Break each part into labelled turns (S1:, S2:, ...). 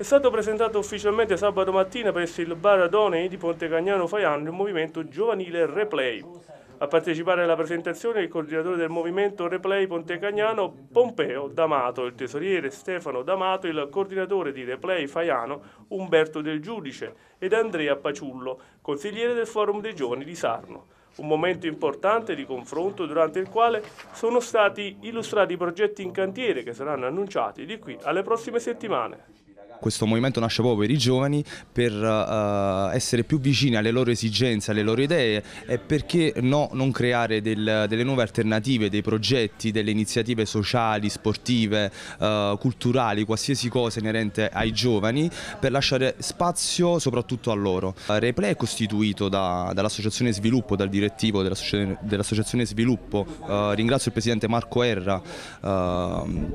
S1: è stato presentato ufficialmente sabato mattina presso il Bar Adonei di Ponte Cagnano Faiano il movimento giovanile Replay. A partecipare alla presentazione il coordinatore del movimento Replay Ponte Cagnano Pompeo D'Amato, il tesoriere Stefano D'Amato, il coordinatore di Replay Faiano Umberto Del Giudice ed Andrea Paciullo, consigliere del Forum dei Giovani di Sarno un momento importante di confronto durante il quale sono stati illustrati i progetti in cantiere che saranno annunciati di qui alle prossime settimane
S2: questo movimento nasce proprio per i giovani, per uh, essere più vicini alle loro esigenze, alle loro idee e perché no non creare del, delle nuove alternative, dei progetti, delle iniziative sociali, sportive, uh, culturali, qualsiasi cosa inerente ai giovani per lasciare spazio soprattutto a loro. Eh, Replay è costituito da, dall'associazione sviluppo, dal direttivo dell'associazione dell sviluppo, uh, ringrazio il presidente Marco Erra ehm,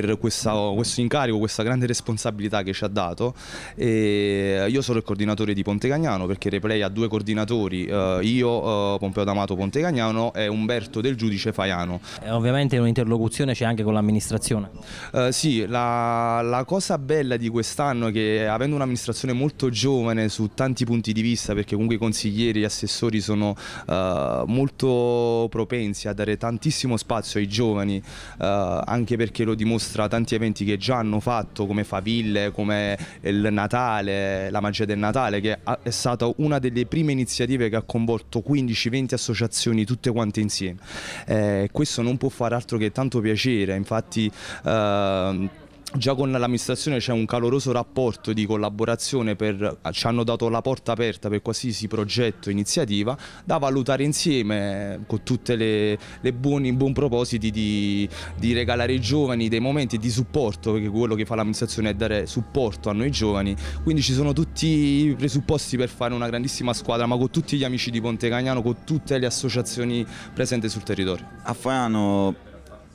S2: per questa, questo incarico, questa grande responsabilità che ci ha dato. E io sono il coordinatore di Ponte Cagnano perché Replay ha due coordinatori, eh, io eh, Pompeo D'Amato Ponte Cagnano e Umberto del Giudice Faiano. E ovviamente un'interlocuzione c'è anche con l'amministrazione. Uh, sì, la, la, cosa bella di quest'anno è che avendo un'amministrazione molto giovane su tanti punti di vista, perché comunque i consiglieri e gli assessori sono uh, molto propensi a dare tantissimo spazio ai giovani, uh, anche perché lo dimostrano mostra tanti eventi che già hanno fatto come faville, come il Natale, la magia del Natale che è stata una delle prime iniziative che ha coinvolto 15-20 associazioni tutte quante insieme. Eh, questo non può fare altro che tanto piacere, infatti eh, Già con l'amministrazione c'è un caloroso rapporto di collaborazione, per, ah, ci hanno dato la porta aperta per qualsiasi progetto, iniziativa, da valutare insieme eh, con tutti i buoni propositi di, di, regalare ai giovani dei momenti di supporto, perché quello che fa l'amministrazione è dare supporto a noi giovani, quindi ci sono tutti i presupposti per fare una
S3: grandissima squadra, ma con tutti gli amici di Ponte Cagnano, con
S2: tutte le associazioni presenti sul territorio.
S3: A Faiano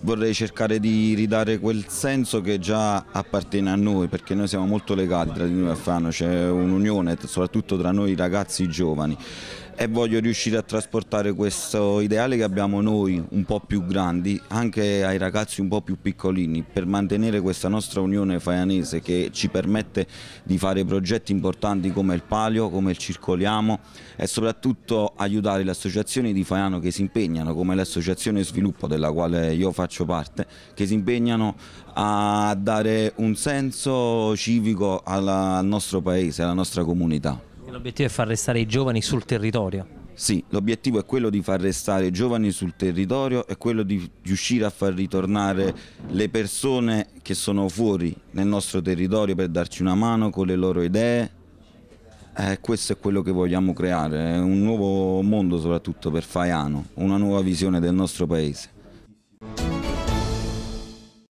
S3: vorrei cercare di ridare quel senso che già appartiene a noi perché noi siamo molto legati tra di noi a Fano, c'è un'unione soprattutto tra noi ragazzi giovani e voglio riuscire a trasportare questo ideale che abbiamo noi un po' più grandi anche ai ragazzi un po' più piccolini per mantenere questa nostra unione faianese che ci permette di fare progetti importanti come il Palio, come il Circoliamo e soprattutto aiutare le associazioni di Faiano che si impegnano come l'associazione sviluppo della quale io faccio faccio parte, che si impegnano a dare un senso civico alla, al nostro paese, alla nostra comunità.
S1: L'obiettivo è far restare
S2: i giovani sul territorio?
S3: Sì, l'obiettivo è quello di far restare i giovani sul territorio è quello di riuscire a far ritornare le persone che sono fuori nel nostro territorio per darci una mano con le loro idee. Eh, questo è quello che vogliamo creare, un nuovo mondo soprattutto per Faiano, una nuova visione del nostro paese.